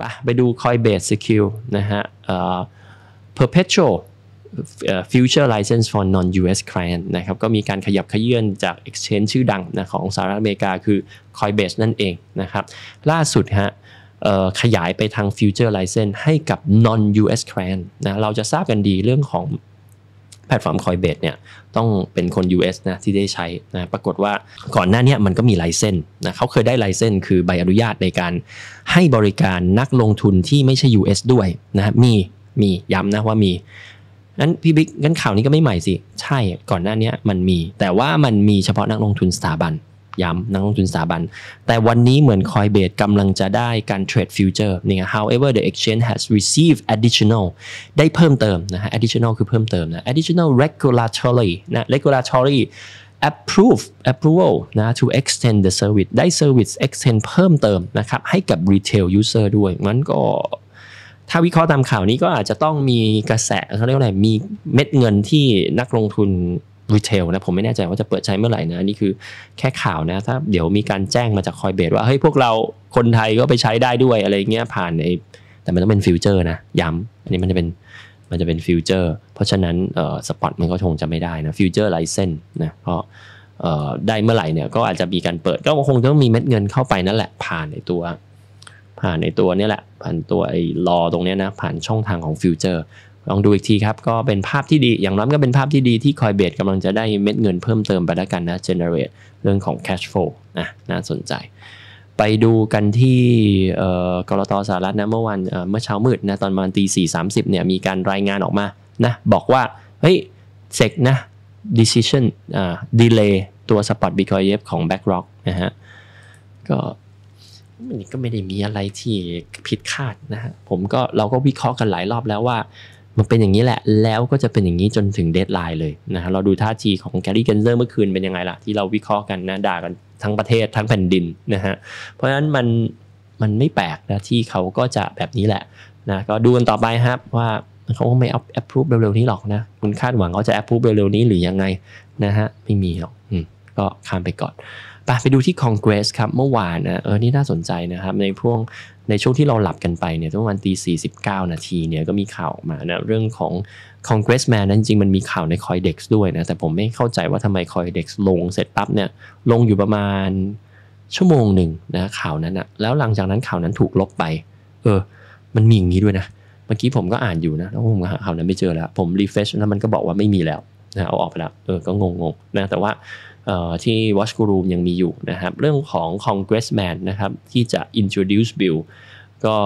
ปไปดู Coinbase Secure นะฮะ Perpetual Future License for Non-US Client นะครับ ก็มีการขยับขยื่นจาก Exchange ชื่อดังนะของสหรัฐอเมริกาคือ Coinbase นั่นเองนะครับ ล่าสุดฮะขยายไปทาง Future License ให้กับ Non-US Client นะ เราจะทราบกันดีเรื่องของแพลตฟอร์มคอยเบดเนี่ยต้องเป็นคน US นะที่ได้ใช้นะปรากฏว่าก่อนหน้านี้มันก็มีไลเซนนะเขาเคยได้ไลเซนคือใบอนุญาตในการให้บริการนักลงทุนที่ไม่ใช่ US ด้วยนะมีมีย้ำนะว่ามี นั้นพี่บิ๊กงั้นข่าวนี้ก็ไม่ใหม่สิ ใช่ก่อนหน้านี้มันมีแต่ว่ามันมีเฉพาะนักลงทุนสถาบันย้ำนักลงทุนสถาบันแต่วันนี้เหมือนคอยเบดกำลังจะได้การเทรดฟิวเจอร์นี่ไง however the exchange has received additional ได้เพิ่มเติมนะฮะ additional คือเพิ่มเติมนะ additional regulatory นะ regulatory approve approval นะ to extend the service ได้ service extend เพิ่มเติมนะครับให้กับ retail user ด้วย งั้นก็ถ้าวิเคราะห์ตามข่าวนี้ก็อาจจะต้องมีกระแสเขาเรียกว่าอะไรมีเม็ดเงินที่นักลงทุนรีเทลนะผมไม่แน่ใจว่าจะเปิดใช้เมื่อไหร่นะอันนี้คือแค่ข่าวนะถ้าเดี๋ยวมีการแจ้งมาจากคอยเบดว่าเฮ้ยพวกเราคนไทยก็ไปใช้ได้ด้วยอะไรเงี้ยผ่านไอ้แต่มันต้องเป็นฟิวเจอร์นะย้ำอันนี้มันจะเป็นมันจะเป็นฟิวเจอร์เพราะฉะนั้นสปอตมันก็คงจะไม่ได้นะฟิวเจอร์ไลเซนนะเพราะได้เมื่อไหร่เนี่ยก็อาจจะมีการเปิดก็คงต้องมีเม็ดเงินเข้าไปนั่นแหละผ่านในตัวผ่านในตัวนี่แหละผ่านตัวไอ้รอตรงนี้นะผ่านช่องทางของฟิวเจอร์ลองดูอีกทีครับ ก็เป็นภาพที่ดีอย่างน้อยก็เป็นภาพที่ดี ที่คอยเบดกำลังจะได้เม็ดเงินเพิ่มเติมไปแล้วกันนะ generate เรื่องของ cash flow นะน่าสนใจ ไปดูกันที่กรตสหรัฐนะ เมื่อวันเมื่อเช้ามืดนะ ตอนประมาณตีสี่สามสิบเนี่ยมีการรายงานออกมานะบอกว่า เฮ้ยเซกนะ decision อ่า delay ตัว spot bitcoin ของ b บ a c k r o c k นะฮะก็มันก็ไม่ได้มีอะไรที่ผิดคาดนะฮะผมก็เราก็วิเคราะห์กันหลายรอบแล้วว่ามันเป็นอย่างนี้แหละแล้วก็จะเป็นอย่างนี้จนถึงเดทไลน์เลยนะฮะเราดูท่าทีของแกรี่เกนเซอร์เมื่อคืนเป็นยังไงล่ะ ที่เราวิเคราะห์กันนะด่ากันทั้งประเทศทั้งแผ่นดินนะฮะเพราะฉะนั้นมันมันไม่แปลกนะที่เขาก็จะแบบนี้แหละนะก็ดูกันต่อไปครับ ว่าเขาไม่เอาแอปพูฟเร็วๆนี้หรอกนะคุณคาดหวังเขาจะแอปพูฟเร็วๆนี้หรือยังไงนะฮะไม่มีหรอกอืมก็ข้ามไปก่อนปไปดูที่คอนเกรสครับ เมื่อวานนะเออนี่น่าสนใจนะครับในพวงในช่วงที่เราหลับกันไปเนี่ยประมาณตีสี่สิบเก้านาทีเนี่ยก็มีข่าวออกมานะ เรื่องของคอนเกรสแมนนั้นจริงมันมีข่าวในคอยเด็กซ์ด้วยนะแต่ผมไม่เข้าใจว่าทำไมคอยเด็กซ์ลงเสร็จปั๊บเนี่ยลงอยู่ประมาณชั่วโมงหนึ่งนะข่าวนั้นอนะแล้วหลังจากนั้นข่าวนั้นถูกลบไป เออมันมีอย่างนี้ด้วยนะ เมื่อกี้ผมก็อ่านอยู่นะแล้วผมหข่าวนั้นไม่เจอแล้วผมรีเฟชแล้วมันก็บอกว่าไม่มีแล้วนะเอาออกไปแล้วเออก็งงๆนะแต่ว่าที่ Watch Guru ยังมีอยู่นะครับ เรื่องของ Congressman นะครับ ที่จะ introduce bill ก็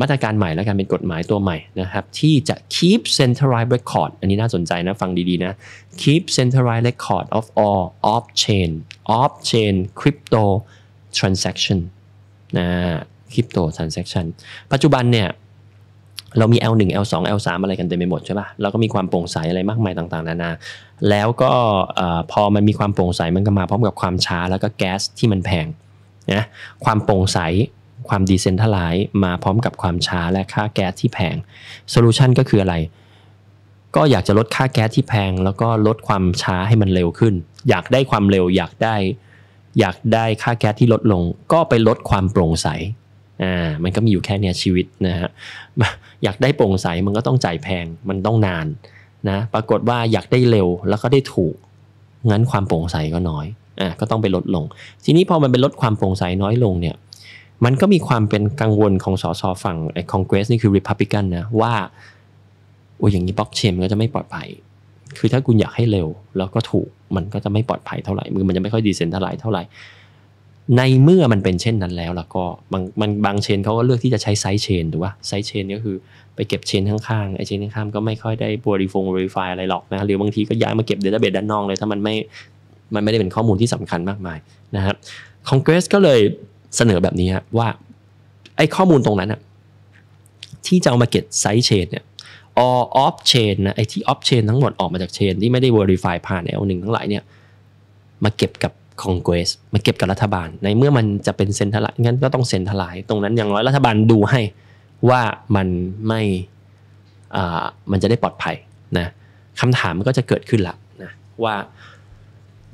มาตรการใหม่และการเป็นกฎหมายตัวใหม่นะครับ ที่จะ keep centralized record อันนี้น่าสนใจนะฟังดีๆนะ keep centralized record of all off chain off chain crypto transaction นะ crypto transaction ปัจจุบันเนี่ยเรามี L1 L2 L3 อะไรกันเต็มไปหมดใช่ปะ่ะเราก็มีความโปร่งใสอะไรมากมายต่างๆนานา แล้วก็พอมันมีความโปร่งใสมันก็มาพร้อมกับความช้า แล้วก็แก๊สที่มันแพงนะ ความโปร่งใสความดีเซนทัลไลซ์มาพร้อมกับความช้าและค่าแก๊สที่แพงโซลูชันก็คืออะไรก็อยากจะลดค่าแก๊สที่แพง แล้วก็ลดความช้าให้มันเร็วขึ้น อยากได้ความเร็วอยากได้อยากได้ค่าแก๊สที่ลดลง ก็ไปลดความโปร่งใสอ่ามันก็มีอยู่แค่เนี้ยชีวิตนะฮะอยากได้โปร่งใสมันก็ต้องจ่ายแพงมันต้องนานนะปรากฏว่าอยากได้เร็วแล้วก็ได้ถูกงั้นความโปร่งใสก็น้อยอ่ะก็ต้องไปลดลง ทีนี้พอมันเป็นลดความโปร่งใสน้อยลงเนี่ยมันก็มีความเป็นกังวลของสสฝั่งไอ้คอนเกรสนี่คือริพับบิกันนะว่าโอ้ยอย่างนี้บล็อกเชนก็จะไม่ปลอดภัยคือถ้าคุณอยากให้เร็วแล้วก็ถูกมันก็จะไม่ปลอดภัยเท่าไหร่มือมันจะไม่ค่อยดีเซนเท่าไหร่เท่าไหร่ในเมื่อมันเป็นเช่นนั้นแล้วล่ะก็บางมันบางเชนเขาก็เลือกที่จะใช้ไซส์เชนถูกป่ะไซส์เชนก็คือไปเก็บเชนข้างๆไอเชนข้างๆก็ไม่ค่อยได้บริฟงบริไฟอะไรหรอกนะหรือบางทีก็ย้ายมาเก็บเดต้าเบสด้านนอกเลยถ้ามันไม่ มันไม่ได้เป็นข้อมูลที่สำคัญมากมายนะครับคอนเกรสก็เลยเสนอแบบนี้ว่าไอ้ข้อมูลตรงนั้นอะที่จะเอามาเก็บไซส์เชนเนี่ย all off chain นะไอที่ off chain ทั้งหมดออกมาจากเชนที่ไม่ได้บ e ิ i f y ผ่าน L1 ทั้งหลายเนี่ยมาเก็บกับคองเกรสมาเก็บกับรัฐบาลในเมื่อมันจะเป็นเซ็นทลายงั้นก็ต้องเซ็นทลายตรงนั้นอย่างน้อยรัฐบาลดูให้ว่ามันไม่มันจะได้ปลอดภัยนะคำถามมันก็จะเกิดขึ้นละนะว่า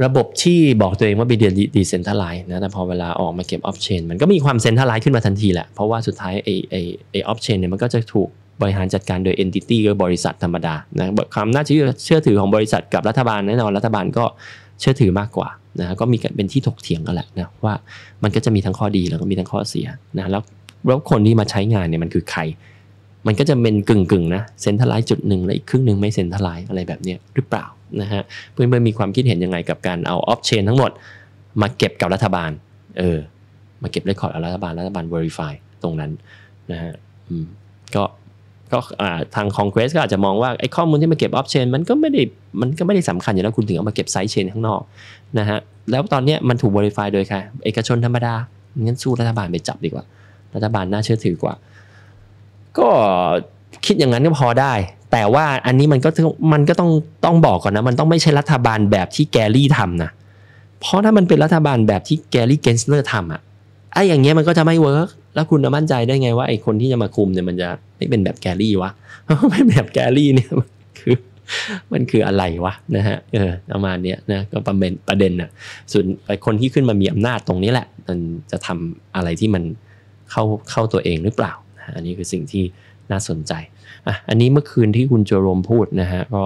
ระบบที่บอกตัวเองว่าเป็นเดียดีเซ็นทัลาลน์นะแต่พอเวลาออกมาเก็บออฟเชนมันก็มีความเซ็นทัลาล์ขึ้นมาทันทีแหละเพราะว่าสุดท้ายไอไอไอออฟเชนเนี่ยมันก็จะถูกบริหารจัดการโดยเอนติตี้ก็บริษัทธรรมดานะความน่าเชื่อถือของบริษัทกับรัฐบาลแน่นอนรัฐบาลก็เชื่อถือมากกว่านะก็มีเป็นที่ถกเถียงกันแหละนะว่ามันก็จะมีทั้งข้อดีแล้วก็มีทั้งข้อเสียนะแล้วแล้วคนที่มาใช้งานเนี่ยมันคือใคร มันก็จะเป็นกึ่งกึ่งนะเซ็นทรัลไลท์จุดหนึ่งและอีกครึ่งหนึ่งไม่เซ็นทรัลไลท์อะไรแบบนี้หรือเปล่านะฮะเพื่อนๆมีความคิดเห็นยังไงกับการเอาออฟเชนทั้งหมด มาเก็บกับรัฐบาลเออมาเก็บเรคคอร์ดรัฐบาลรัฐบาลอร์ฟายตรงนั้นนะฮะก็ก็ทางคอนเกรสก็อาจจะมองว่าไอ้ข้อมูลที่มาเก็บออฟเชน มันก็ไม่ได้มันก็ไม่ได้สำคัญอยู่แล้วคุณถึงเอามาเก็บไซด์เชนข้างนอกนะฮะแล้วตอนนี้มันถูกบริไฟโดยใครเอกชนธรรมดางั้นสู้รัฐบาลไปจับดีกว่า รัฐบาลน่าเชื่อถือกว่า ก็คิดอย่างนั้นก็พอได้ แต่ว่าอันนี้มันก็มันก็ต้องต้องบอกก่อนนะมันต้องไม่ใช่รัฐบาลแบบที่แกรี่ทำนะเพราะถ้ามันเป็นรัฐบาลแบบที่แกรี่เกนสเซอร์ทำอะ่ะไอ้อย่างเงี้ยมันก็จะไม่เวิร์กแล้วคุณจะมั่นใจได้ไงว่าไอ้คนที่จะมาคุมเนี่ยมันจะไม่เป็นแบบแกลลี่วะไม่แบบแกลลี่เนี่ยมันคือมันคืออะไรวะนะฮะเออประมาณเนี้ยนะก็ประเด็นประเด็นอะส่วนไอ้คนที่ขึ้นมามีอำนาจตรงนี้แหละ มันจะทำอะไรที่มันเข้าเข้าตัวเองหรือเปล่า อันนี้คือสิ่งที่น่าสนใจอ่ะอันนี้เมื่อคืนที่คุณเจอรมพูดนะฮะก็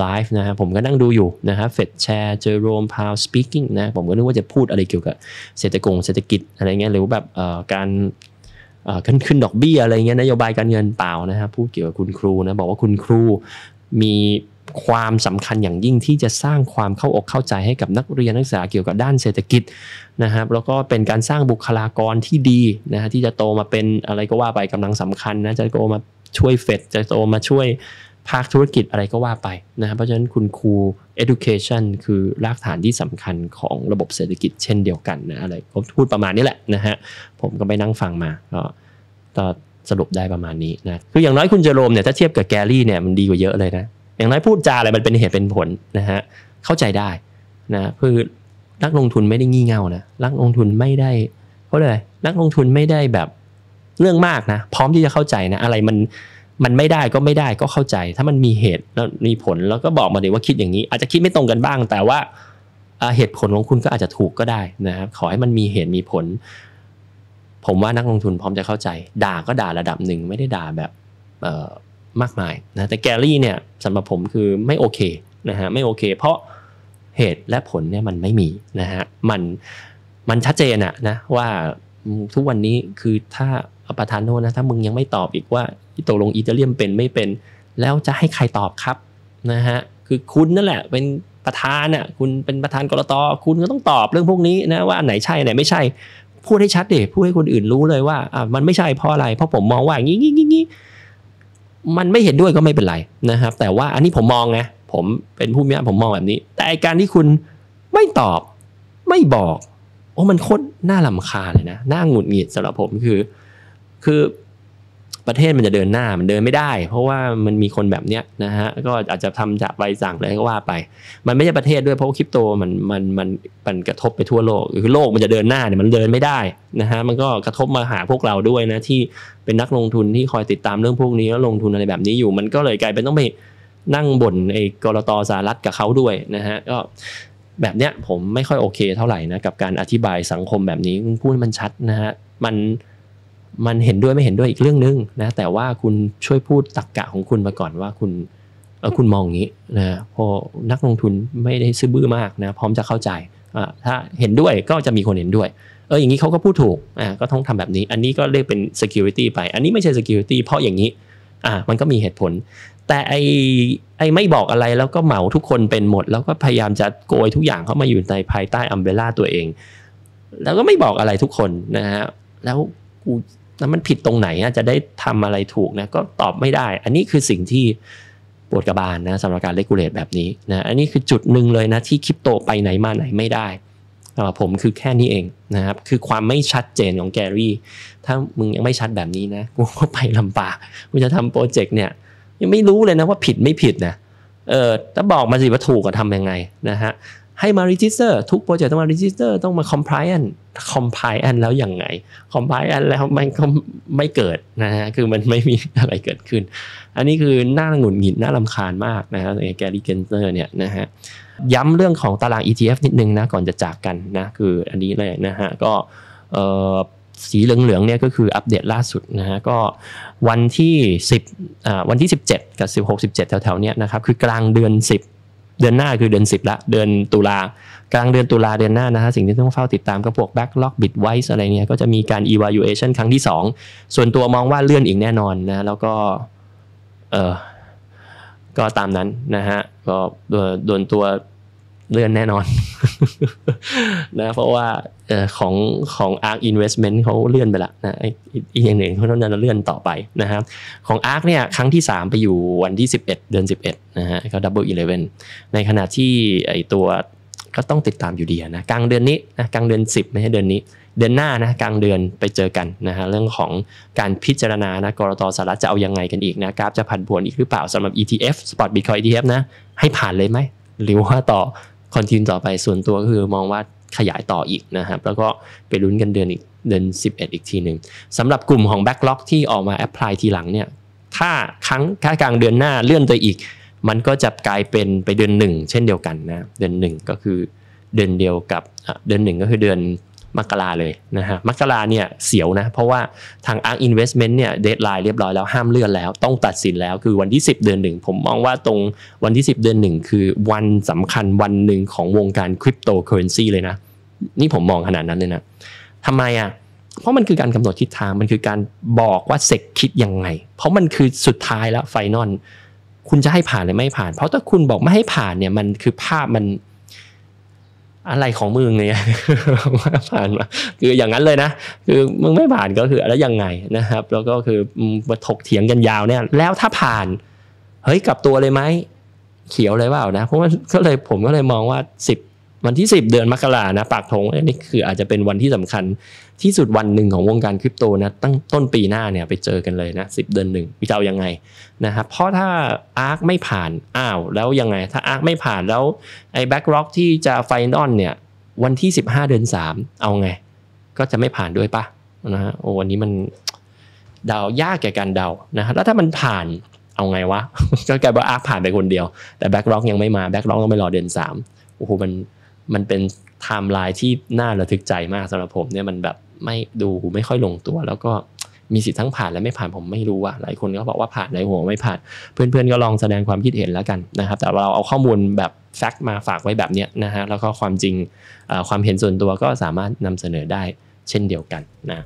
ไลฟ์นะฮะผมก็นั่งดูอยู่นะฮะเฟดแชร์เจอโรมพาวสปีกิ่งนะผมก็นึกว่าจะพูดอะไรเกี่ยวกับเศรษฐกงเศรษฐกิจอะไรเงี้ยหรือแบบการขึ้นขึ้นดอกเบี้ยอะไรเงี้ยนโยบายการเงินเปล่านะครับพูดเกี่ยวกับคุณครูนะบอกว่าคุณครู มีความสำคัญอย่างยิ่งที่จะสร้างความเข้าอกเข้าใจให้กับนักเรียนนักศึกษาเกี่ยวกับด้านเศรษฐกิจนะครับแล้วก็เป็นการสร้างบุคลากรที่ดีนะฮะที่จะโตมาเป็นอะไรก็ว่าไปกำลังสำคัญนะจะโตมาช่วยเฟดจะโตมาช่วยภาคธุรกิจอะไรก็ว่าไปนะครับเพราะฉะนั้นคุณครู education คือรากฐานที่สำคัญของระบบเศรษฐกิจเช่นเดียวกันนะอะไรผมพูดประมาณนี้แหละนะฮะผมก็ไปนั่งฟังมาก็สรุปได้ประมาณนี้นะคืออย่างน้อยคุณเจโรมเนี่ยถ้าเทียบกับแกลลี่เนี่ยมันดีกว่าเยอะเลยนะอย่างน้อยพูดจาอะไรมันเป็นเหตุเป็นผลนะฮะเข้าใจได้นะคือนักลงทุนไม่ได้งี่เง่านะนักลงทุนไม่ได้เขาเลยนักลงทุนไม่ได้แบบเรื่องมากนะ พร้อมที่จะเข้าใจนะ อะไรมันมันไม่ได้ก็ไม่ได้ก็เข้าใจ ถ้ามันมีเหตุแล้วมีผลแล้วก็บอกมาเลยว่าคิดอย่างนี้ อาจจะคิดไม่ตรงกันบ้าง แต่ว่าเหตุผลของคุณก็อาจจะถูกก็ได้นะครับขอให้มันมีเหตุมีผล ผมว่านักลงทุนพร้อมจะเข้าใจ ด่าก็ด่าระดับหนึ่งไม่ได้ด่าแบบมากมายนะแต่แกลลี่เนี่ยสำหรับผมคือไม่โอเคนะฮะไม่โอเค เพราะเหตุและผลเนี่ยมันไม่มีนะฮะมันมันชัดเจนอะนะว่าทุกวันนี้คือถ้าประธานโทษนะ ถ้ามึงยังไม่ตอบอีกว่าตกลงอิตาเลียมเป็นไม่เป็น แล้วจะให้ใครตอบครับนะฮะ คือคุณนั่นแหละเป็นประธานอ่ะ คุณเป็นประธานกรตคุณก็ต้องตอบเรื่องพวกนี้นะ ว่าอันไหนใช่ไหนไม่ใช่ พูดให้ชัดเดพูดให้คนอื่นรู้เลยว่าอ่ามันไม่ใช่เพราะอะไร เพราะผมมองว่างี้งีงี้งี้ มันไม่เห็นด้วยก็ไม่เป็นไรนะครับ แต่ว่าอันนี้ผมมองไง ผมเป็นผู้มีอำนาจผมมองแบบนี้ แต่การที่คุณไม่ตอบ ไม่บอก โอ้มันโคตรน่าลำคาเลยนะ น่าหงุดหงิดสำหรับผมคือคือประเทศมันจะเดินหน้ามันเดินไม่ได้ เพราะว่ามันมีคนแบบเนี้ยนะฮะก็อาจจะทำจากใบสั่งอะไรก็ว่าไป มันไม่ใช่ประเทศด้วยเพราะคริปโตมันมันมันมันกระทบไปทั่วโลก คือโลกมันจะเดินหน้าเนี่ยมันเดินไม่ได้นะฮะมันก็กระทบมาหาพวกเราด้วยนะที่เป็นนักลงทุนที่คอยติดตามเรื่องพวกนี้แล้วลงทุนอะไรแบบนี้อยู่ มันก็เลยกลายเป็นต้องไปนั่งบ่นไอ้กรตสารัฐกับเขาด้วยนะฮะก็แบบเนี้ยผมไม่ค่อยโอเค เท่าไหร่นะกับการอธิบายสังคมแบบนี้พูดมันชัดนะฮะมันมันเห็นด้วยไม่เห็นด้วยอีกเรื่องนึงนะแต่ว่าคุณช่วยพูดตักกะของคุณมาก่อนว่าคุณคุณมองอย่างนี้นะพอนักลงทุนไม่ได้ซื้อบื้อมากนะ พร้อมจะเข้าใจถ้าเห็นด้วยก็จะมีคนเห็นด้วยเอออย่างนี้เขาก็พูดถูกอ่าก็ต้องทำแบบนี้ อันนี้ก็เรียกเป็น security ไป อันนี้ไม่ใช่ security เพราะอย่างนี้อ่ามันก็มีเหตุผล แต่ไอไอไม่บอกอะไรแล้วก็เหมาทุกคนเป็นหมดแล้วก็พยายามจะโกยทุกอย่างเข้ามาอยู่ในภายใต้อัมเบร่าตัวเอง แล้วก็ไม่บอกอะไรทุกคนนะฮะแล้วกูแล้วมันผิดตรงไหนจะได้ทำอะไรถูกนะก็ตอบไม่ได้ อันนี้คือสิ่งที่ปวดกระบาลนะสำหรับการเลกูเลตแบบนี้นะอันนี้คือจุดหนึ่งเลยนะที่คริปโตไปไหนมาไหนไม่ได้ผมคือแค่นี้เองนะครับ คือความไม่ชัดเจนของแกรี่ ถ้ามึงยังไม่ชัดแบบนี้นะกูก็ไปลำบากกูจะทำโปรเจกต์เนี่ย ยังไม่รู้เลยนะว่าผิดไม่ผิดนะเออถ้าบอกมาสิว่าถูกก็ทำยังไงนะฮะให้มารจิสเตอร์ทุกโปรเจกต์ต้องมารจิสเตอร์ต้องมามไพ p ์ i a นคอมไพ l ์ a n นแล้วอย่างไงอมไพ l ์ a n นแล้วมันก็ไม่เกิดนะฮะคือมันไม่มีอะไรเกิดขึ้น อันนี้คือหน้าหงุดหงิดหน้าลำคาญมากนะฮะแกรี่เกนเซอร์เนี่ยนะฮะย้ำเรื่องของตาราง ETF นิดนึงนะก่อนจะจากกันนะคืออันนี้เลยนะฮะก็สีเหลืองๆเนี่ยก็คืออัปเดตล่าสุดนะฮะก็วันที่10วันที่ 17 กับ16 17แถวๆเนี้ยนะครับคือกลางเดือน 10เดือนหน้าคือเดือน10ละเดือนตุลากลางเดือนตุลาเดือนหน้านะฮะสิ่งที่ต้องเฝ้าติดตามก็พวก backlog bit wise อะไรเนี่ยก็จะมีการ evaluation ครั้งที่ 2 ส่วนตัวมองว่าเลื่อนอีกแน่นอนนะแล้วก็เออก็ตามนั้นนะฮะก็โดนตัวเลื่อนแน่นอนนะเพราะว่าของของ ARK Investment เขาเลื่อนไปละนะอีกอย่างหนึ่งเขาต้องจะเลื่อนต่อไปนะครับของ ARK เนี่ยครั้งที่ 3 ไปอยู่วันที่ 11 เดือน 11นะฮะก็ Double Eleven ในขณะที่ไอตัวก็ต้องติดตามอยู่ดีนะกลางเดือนนี้นะกลางเดือน10 ไม่ใช่เดือนนี้ เดือนหน้านะกลางเดือนไปเจอกันนะฮะเรื่องของการพิจารณานะกรตสหรัฐจะเอายังไงกันอีกนะกราฟจะผันผวนอีกหรือเปล่าสำหรับ ETF Spot Bitcoin ETF นะให้ผ่านเลยไหมหรือว่าต่อคอนติเนต่อไปส่วนตัวก็คือมองว่าขยายต่ออีกนะครับ แล้วก็ไปลุ้นกันเดือนอีกเดือน11อีกทีหนึ่งสำหรับกลุ่มของแบ็กล็อกที่ออกมาแอพพลายทีหลังเนี่ยถ้าครั้งค่ากลางเดือนหน้าเลื่อนไปอีก มันก็จะกลายเป็นไปเดือนหนึ่งเช่นเดียวกันนะเดือนหนึ่งก็คือเดือนเดียวกับเดือนหนึ่งก็คือเดือนมกราเลยนะฮะมกราเนี่ยเสียวนะเพราะว่าทางอาร์ k i n v e s เมนต์เนี่ยเดทไลน์เรียบร้อยแล้วห้ามเลื่อนแล้วต้องตัดสินแล้วคือวันที่ 10 เดือนหนึ่งผมมองว่าตรงวันที่ 10 เดือนหนึ่งคือวันสำคัญวันหนึ่งของวงการคริปโตเคอเรนซีเลยนะนี่ผมมองขนาดนั้นเลยนะทำไมอ่ะเพราะมันคือการกำหนดทิศทางมันคือการบอกว่าเซกคิดยังไง เพราะมันคือสุดท้ายแล้วไฟนอลคุณจะให้ผ่านหรือไม่ผ่าน เพราะถ้าคุณบอกไม่ให้ผ่านเนี่ยมันคือภาพมันอะไรของมึงเนี่ยผ่านมาคืออย่างนั้นเลยนะ คือมึงไม่ผ่านก็คือแล้วยังไงนะครับ แล้วก็คือมาถกเถียงกันยาวเนี่ย แล้วถ้าผ่าน เฮ้ยกลับตัวเลยไหมเขียวเลยเปล่านะเพราะว่าก็เลยผมก็เลยมองว่าสิบวันที่ 10 เดือนมกรานะปากทงนี่คืออาจจะเป็นวันที่สำคัญที่สุดวันหนึ่งของวงการคริปโตนะ ตั้งต้นปีหน้าเนี่ยไปเจอกันเลยนะสิเดือนหนึ่งวิจอรยังไงนะครับเพราะถ้าอาร์คไม่ผ่านอ้าวแล้วยังไงถ้าอาร์คไม่ผ่านแล้วไอ้แบ็กร็อกที่จะไฟนอลเนี่ยวันที่ 15 เดือน3 เอาไง ก็จะไม่ผ่านด้วยปะนะฮะโอ้วันนี้มันเดายากแก่การเดานะฮะแล้วถ้ามันผ่านเอาไงวะก็กลายอาร์คผ่านไปคนเดียวแต่แบ็กร็อกยังไม่มาแบ็กร็อกต้องไปรอเดือน3โอ้โหมันมันเป็นไทม์ไลน์ที่น่าระทึกใจมากสำหรับผมเนี่ยมันแบบไม่ดูไม่ค่อยลงตัว แล้วก็มีสิทธิ์ทั้งผ่านและไม่ผ่านผมไม่รู้ว่า หลายคนก็บอกว่าผ่านหลายหัวไม่ผ่านเพื่อนๆก็ลองแสดงความคิดเห็นแล้วกันนะครับ แต่เราเอาข้อมูลแบบแฟกต์มาฝากไว้แบบเนี้ยนะฮะแล้วก็ความจริงความเห็นส่วนตัวก็สามารถนำเสนอได้เช่นเดียวกันนะ